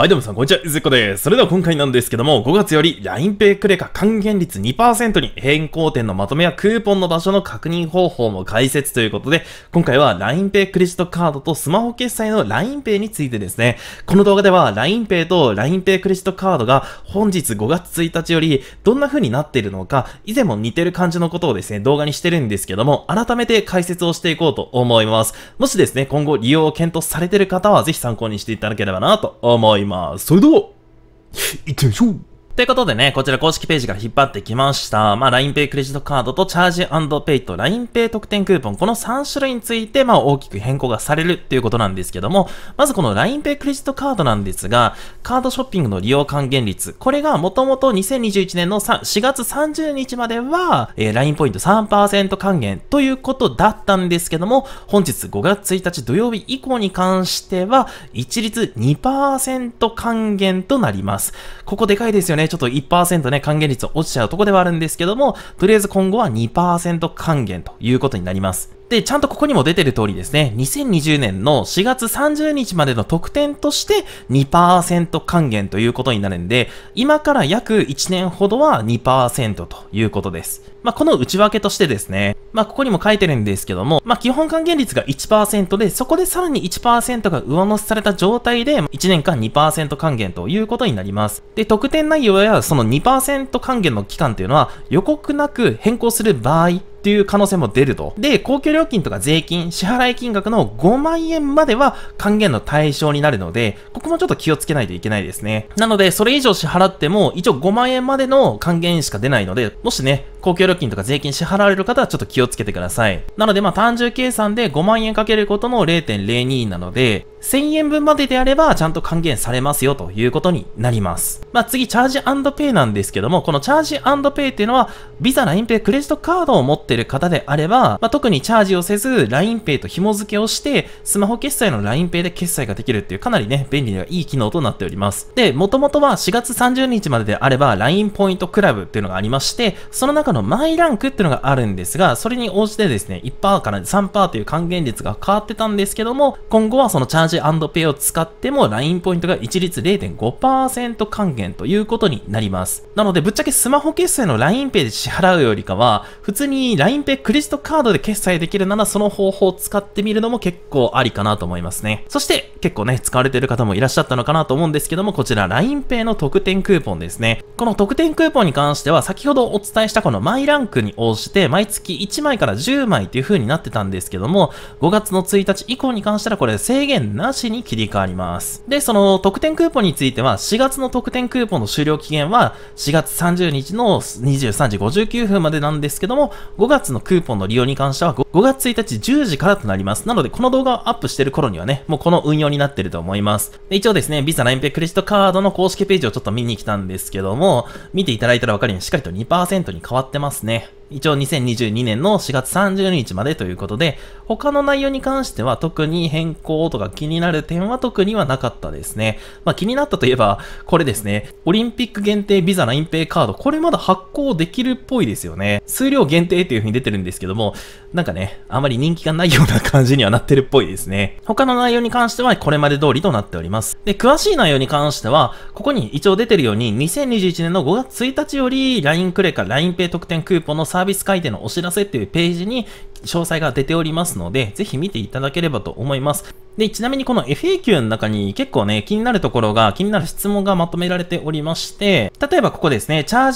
はい、どうもさん、こんにちは。ゆずこです。それでは今回なんですけども、5月より LINEPay クレカ還元率2%に変更点のまとめやクーポンの場所の確認方法も解説ということで、今回は LINEPay クレジットカードとスマホ決済の LINEPay についてですね。この動画では LINEPay と LINEPay クレジットカードが本日5月1日よりどんな風になっているのか、以前も似てる感じのことをですね、動画にしてるんですけども、改めて解説をしていこうと思います。もしですね、今後利用を検討されている方はぜひ参考にしていただければなと思います。ます。それでは、行ってみましょうということでね、こちら公式ページから引っ張ってきました。まあ、LINEPay クレジットカードとチャージ &pay と LINEPay 特典クーポン、この3種類について、まあ、大きく変更がされるっていうことなんですけども、まずこの LINEPay クレジットカードなんですが、カードショッピングの利用還元率、これがもともと2021年の4月30日までは、えー、LINE ポイント3%還元ということだったんですけども、本日5月1日土曜日以降に関しては、一律2%還元となります。ここでかいですよね。ね、ちょっと1%ね、還元率落ちちゃうとこではあるんですけども、とりあえず今後は2%還元ということになります。で、ちゃんとここにも出てる通りですね、2020年の4月30日までの特典として2%還元ということになるんで、今から約1年ほどは2%ということです。まあ、この内訳としてですね、まあ、ここにも書いてるんですけども、まあ、基本還元率が1%で、そこでさらに1%が上乗せされた状態で、1年間2%還元ということになります。で、特典内容やその2%還元の期間というのは、予告なく変更する場合、っていう可能性も出ると。で、公共料金とか税金、支払い金額の5万円までは還元の対象になるので、ここもちょっと気をつけないといけないですね。なので、それ以上支払っても、一応5万円までの還元しか出ないので、もしね、公共料料金とか税金支払われる方はちょっと気をつけてください。なのでまあ単純計算で5万円かけることの0.02なので、1000円分までであればちゃんと還元されますよということになります。まあ次、チャージペイなんですけども、このチャージペイっていうのは、ビザ、LINE ペイ、クレジットカードを持ってる方であれば、まあ、特にチャージをせず、LINE ペイと紐付けをして、スマホ決済の LINE ペイで決済ができるっていうかなりね、便利ないい機能となっております。で、もともとは4月30日までであれば、LINE ポイントクラブっていうのがありまして、その中のマイランクっていうのがあるんですが、それに応じてですね、1%から3%という還元率が変わってたんですけども、今後はそのチャージペイを使っても LINE ポイントが一律0.5%還元ということになります。なので、ぶっちゃけスマホ決済の LINEPay で支払うよりかは、普通に LINEPay クレジットカードで決済できるならその方法を使ってみるのも結構ありかなと思いますね。そして、結構ね、使われてる方もいらっしゃったのかなと思うんですけども、こちら LINEPay の特典クーポンですね。この特典クーポンに関しては、先ほどお伝えしたこのマイランクに応じて毎月1枚から10枚という風になってたんですけども、5月の1日以降に関してはこれ制限なしに切り替わります。で、その特典クーポンについては、4月の特典クーポンの終了期限は4月30日の23時59分までなんですけども、5月のクーポンの利用に関しては 5, 5月1日10時からとなります。なので、この動画をアップしてる頃にはね、もうこの運用になってると思います。で一応ですね、Visa ラインペクレジットカードの公式ページをちょっと見に来たんですけども、見ていただいたらわかるようにしっかりと2%に変わってますますね。一応2022年の4月30日までということで、他の内容に関しては特に変更とか気になる点は特にはなかったですね。まあ気になったといえば、これですね。オリンピック限定ビザ l i 蔽カード、これまだ発行できるっぽいですよね。数量限定っていう風に出てるんですけども、なんかね、あまり人気がないような感じにはなってるっぽいですね。他の内容に関してはこれまで通りとなっております。で、詳しい内容に関しては、ここに一応出てるように、2021年の5月1日より LINE クレカ、LINEPay 特典クーポンのササービス改定のお知らせっていうページに詳細が出ておりますので、ぜひ見ていただければと思います。で、ちなみにこの FAQ の中に結構ね、気になるところが、気になる質問がまとめられておりまして、例えばここですね、チャー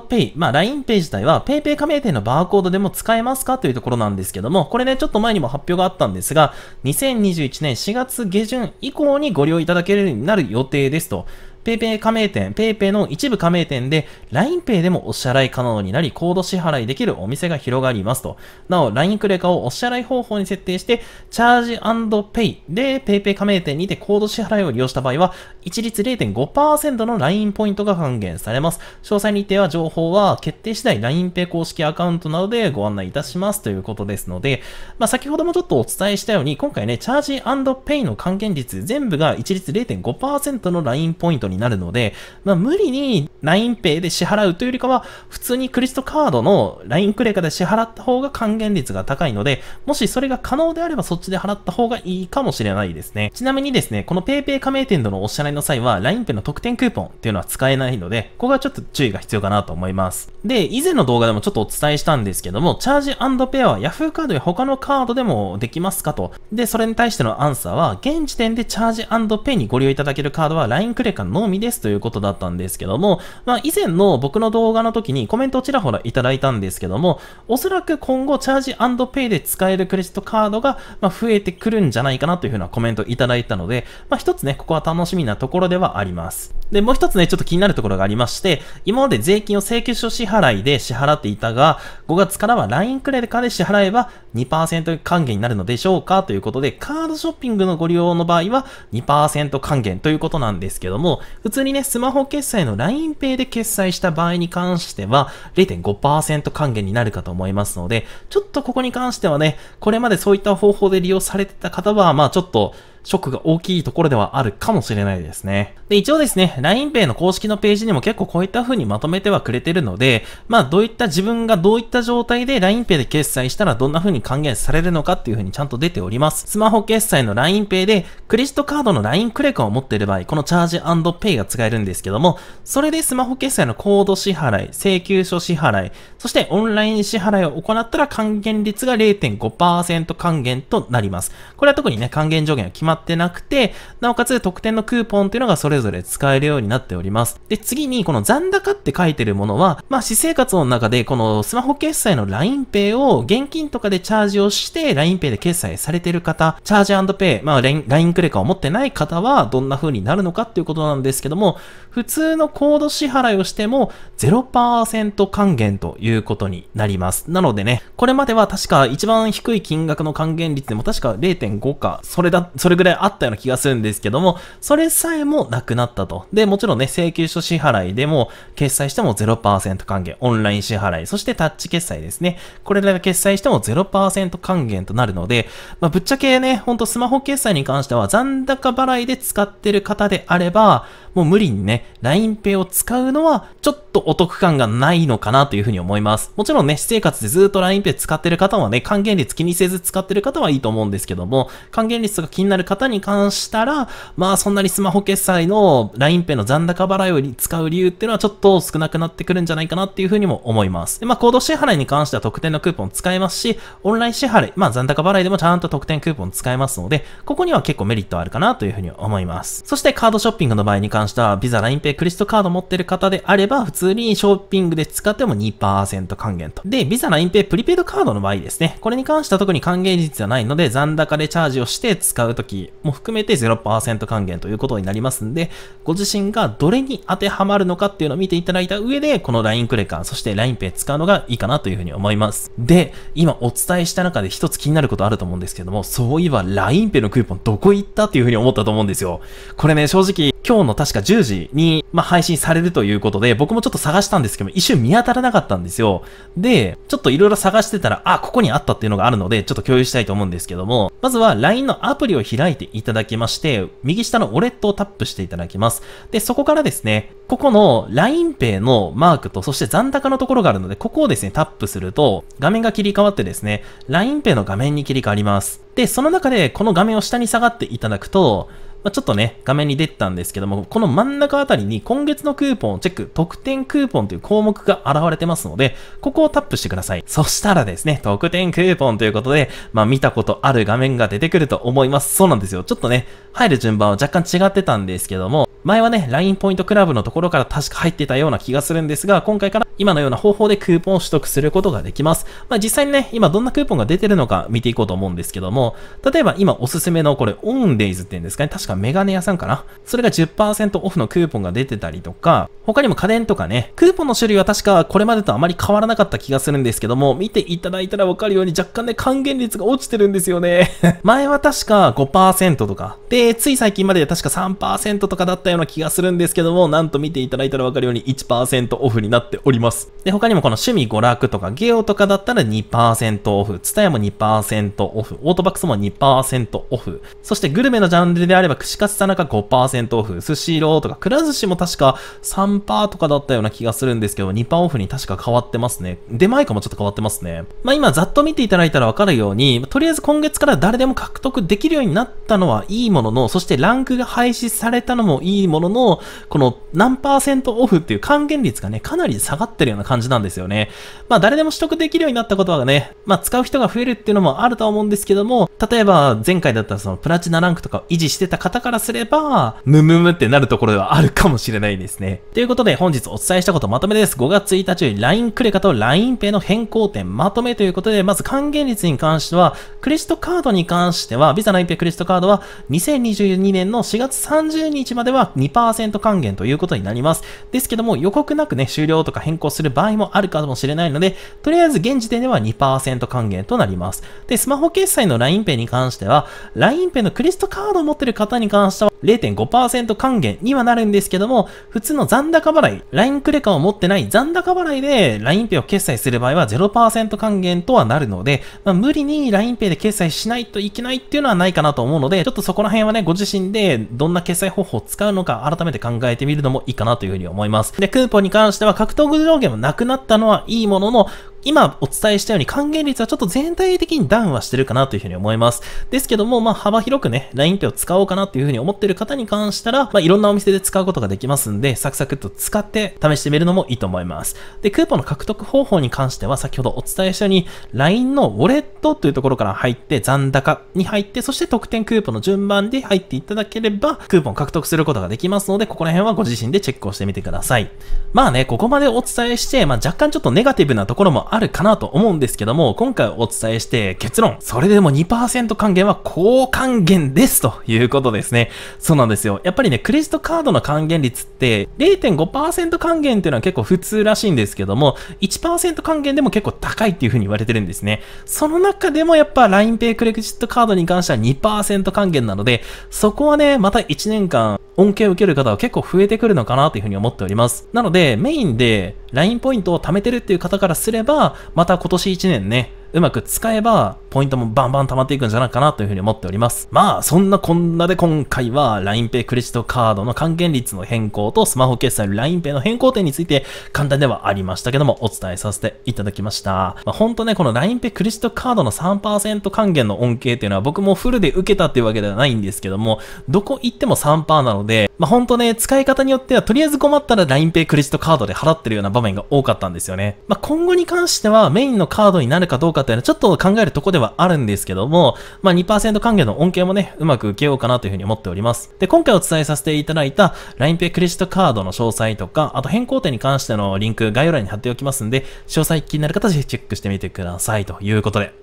ジペイ、まあ l i n e ペイ自体は PayPay 加盟店のバーコードでも使えますかというところなんですけども、これね、ちょっと前にも発表があったんですが、2021年4月下旬以降にご利用いただけるようになる予定ですと。PayPay 加盟店、PayPay の一部加盟店で LINEPay でもお支払い可能になり、コード支払いできるお店が広がりますと。なお、LINE クレカをお支払い方法に設定して、チャージ &Pay で PayPay 加盟店にてコード支払いを利用した場合は、一律0.5%の LINE ポイントが還元されます。詳細日程は情報は決定次第 LINEPay 公式アカウントなどでご案内いたしますということですので、まあ、先ほどもちょっとお伝えしたように、今回ね、チャージ &Pay の還元率全部が一律0.5%の LINE ポイントにになるので、まあ、無理に LINEPay で支払うというよりかは、普通にクリストカードの LINE クレカで支払った方が還元率が高いので、もしそれが可能であればそっちで払った方がいいかもしれないですね。ちなみにですね、この PayPay 加盟店とのお支払いの際は、LINEPay の特典クーポンっていうのは使えないので、ここがちょっと注意が必要かなと思います。で、以前の動画でもちょっとお伝えしたんですけども、チャージペアは Yahoo カードや他のカードでもできますかと。で、それに対してのアンサーは、現時点でチャージペイにご利用いただけるカードは LINE クレカののみですということだったんですけども、まあ以前の僕の動画の時にコメントをちらほらいただいたんですけども、おそらく今後チャージペイで使えるクレジットカードが、ま増えてくるんじゃないかなというふうなコメントいただいたので、まあ一つね、ここは楽しみなところではあります。で、もう一つね、ちょっと気になるところがありまして、今まで税金を請求書支払いで支払っていたが、5月からは LINE クレカで支払えば2%還元になるのでしょうかということで、カードショッピングのご利用の場合は2%還元ということなんですけども、普通にね、スマホ決済の LINEPay で決済した場合に関しては、0.5%還元になるかと思いますので、ちょっとここに関してはね、これまでそういった方法で利用されてた方は、まあちょっと、ショックが大きいところではあるかもしれないですね。で、一応ですね、LINEPay の公式のページにも結構こういった風にまとめてはくれてるので、まあどういった自分がどういった状態で LINEPay で決済したらどんな風に還元されるのかっていう風にちゃんと出ております。スマホ決済の LINEPay で、クレジットカードの LINE クレカを持っている場合、このチャージペイが使えるんですけども、それでスマホ決済のコード支払い、請求書支払い、そしてオンライン支払いを行ったら還元率が0.5%還元となります。これは特にね、還元上限が決まってなくて、なおかつ特典のクーポンっていうのがそれぞれ使えるようになっております。で、次にこの残高って書いてるものは、まあ、私生活の中でこのスマホ決済の LINEPay を現金とかでチャージをして LINEPay で決済されてる方、チャージペイ、まあ LINE クレカを持ってない方はどんな風になるのかっていうことなんですけども、普通のコード支払いをしても0%還元ということになります。なのでね、これまでは確か一番低い金額の還元率でも確か0.5か、それだ、それぐらいらいあったような気がするんですけども、それさえもなくなったと。で、もちろんね、請求書支払いでも、決済しても0%還元、オンライン支払い、そしてタッチ決済ですね。これらが決済しても0%還元となるので、まあ、ぶっちゃけね、ほんとスマホ決済に関しては残高払いで使ってる方であれば、もう無理にね、LINEPay を使うのは、ちょっととお得感がないのかなというふうに思います。もちろんね、私生活でずっと LINEPay 使ってる方はね、還元率気にせず使ってる方はいいと思うんですけども、還元率が気になる方に関したら、まあそんなにスマホ決済の LINEPay の残高払いを使う理由っていうのはちょっと少なくなってくるんじゃないかなっていうふうにも思います。で、まあ行動支払いに関しては特典のクーポン使えますし、オンライン支払い、まあ残高払いでもちゃんと特典クーポン使えますので、ここには結構メリットあるかなというふうに思います。そしてカードショッピングの場合に関しては、ビザ LINEPay クリストカード持ってる方であれば、普通ツリショッピングで使っても2%還元と。で、ビザ LINE Pay プリペイドカードの場合ですね、これに関しては特に還元率はないので、残高でチャージをして使うときも含めて0%還元ということになりますんで、ご自身がどれに当てはまるのかっていうのを見ていただいた上で、この LINE クレカ、そして LINE Pay 使うのがいいかなというふうに思います。で、今お伝えした中で一つ気になることあると思うんですけども、そういえば LINE Pay のクーポンどこ行ったっていうふうに思ったと思うんですよ。これね、正直今日の確か10時に、まあ、配信されるということで、僕もちょっと探したんですけど、一瞬見当たらなかったんですよ。で、ちょっといろいろ探してたら、あ、ここにあったっていうのがあるので、ちょっと共有したいと思うんですけども、まずは LINE のアプリを開いていただきまして、右下のウォレットをタップしていただきます。で、そこからですね、ここの LINEPay のマークと、そして残高のところがあるので、ここをですね、タップすると、画面が切り替わってですね、LINEPay の画面に切り替わります。で、その中で、この画面を下に下がっていただくと、まあ、ちょっとね、画面に出てたんですけども、この真ん中あたりに今月のクーポンをチェック、特典クーポンという項目が現れてますので、ここをタップしてください。そしたらですね、特典クーポンということで、まあ、見たことある画面が出てくると思います。そうなんですよ。ちょっとね、入る順番は若干違ってたんですけども、前はね、LINE ポイントクラブのところから確か入ってたような気がするんですが、今回から今のような方法でクーポンを取得することができます。まあ、実際にね、今どんなクーポンが出てるのか見ていこうと思うんですけども、例えば今おすすめのこれ、オンデイズって言うんですかね、確かメガネ屋さんかな。それが10%オフのクーポンが出てたりとか、他にも家電とかね、クーポンの種類は確かこれまでとあまり変わらなかった気がするんですけども、見ていただいたらわかるように若干ね、還元率が落ちてるんですよね。前は確か5%とか、で、つい最近まで確か3%とかだったような気がするんですけども、なんと見ていただいたらわかるように1%オフになっております。で、他にもこの趣味娯楽とかゲオとかだったら2%オフ、ツタヤも2%オフ、オートバックスも2%オフ、そしてグルメのジャンルであれば串カツ田中5%オフ、スシローとかくら寿司も確か3%とかだったような気がするんですけど、2%オフに確か変わってますね。出前かもちょっと変わってますね。まあ今ざっと見ていただいたらわかるように、とりあえず今月から誰でも獲得できるようになったのはいいものの、そしてランクが廃止されたのもいいいいものの、この何パーセントオフっていう還元率がね、かなり下がってるような感じなんですよね。まあ誰でも取得できるようになったことはね、まあ使う人が増えるっていうのもあるとは思うんですけども、例えば前回だったらそのプラチナランクとかを維持してた方からすれば、ムムムってなるところではあるかもしれないですね。ということで本日お伝えしたことまとめです。5月1日より LINE クレカと LINEPay の変更点まとめということで、まず還元率に関しては、クレジットカードに関しては、Visa LINEPay クレジットカードは2022年の4月30日までは2%還元ということになります。ですけども、予告なくね、終了とか変更する場合もあるかもしれないので、とりあえず現時点では2%還元となります。で、スマホ決済の LINEPay に関しては、LINEPay のクレジットカードを持っている方に関しては、0.5%還元にはなるんですけども、普通の残高払い、LINE クレカを持ってない残高払いで LINEPay を決済する場合は0%還元とはなるので、まあ、無理に LINEPay で決済しないといけないっていうのはないかなと思うので、ちょっとそこら辺はね、ご自身でどんな決済方法を使うのか改めて考えてみるのもいいかなというふうに思います。で、クーポンに関しては格闘具上限もなくなったのはいいものの、今お伝えしたように還元率はちょっと全体的にダウンはしてるかなというふうに思います。ですけども、まあ幅広くね、LINE ペてを使おうかなというふうに思ってる方に関したら、まあいろんなお店で使うことができますんで、サクサクっと使って試してみるのもいいと思います。で、クーポンの獲得方法に関しては先ほどお伝えしたように、LINE のウォレットというところから入って残高に入って、そして特典クーポンの順番で入っていただければ、クーポン獲得することができますので、ここら辺はご自身でチェックをしてみてください。まあね、ここまでお伝えして、まあ若干ちょっとネガティブなところもあるかなと思うんですけども、今回お伝えして結論、それでも2%還元は高還元ですということですね。そうなんですよ。やっぱりね、クレジットカードの還元率って0.5%還元っていうのは結構普通らしいんですけども、1%還元でも結構高いっていう風に言われてるんですね。その中でもやっぱ LINEPay クレジットカードに関しては2%還元なので、そこはね、また1年間恩恵を受ける方は結構増えてくるのかなというふうに思っております。なので、メインで LINE ポイントを貯めてるっていう方からすれば、また今年1年ね、うまく使えば、ポイントもバンバン溜まっていくんじゃないかなというふうに思っております。まあ、そんなこんなで今回は LINEPay クレジットカードの還元率の変更とスマホ決済 LINEPay の変更点について簡単ではありましたけどもお伝えさせていただきました。まあ、ほんとね、この LINEPay クレジットカードの3%還元の恩恵っていうのは僕もフルで受けたっていうわけではないんですけども、どこ行っても3%なので、まあ、ほんとね、使い方によっては、とりあえず困ったら LINEPay クレジットカードで払ってるような場面が多かったんですよね。まあ、今後に関しては、メインのカードになるかどうかっていうのは、ちょっと考えるとこではあるんですけども、まあ、2%還元の恩恵もね、うまく受けようかなというふうに思っております。で、今回お伝えさせていただいた LINEPay クレジットカードの詳細とか、あと変更点に関してのリンク概要欄に貼っておきますんで、詳細気になる方ぜひチェックしてみてくださいということで、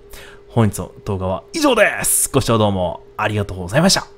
本日の動画は以上ですご視聴どうもありがとうございました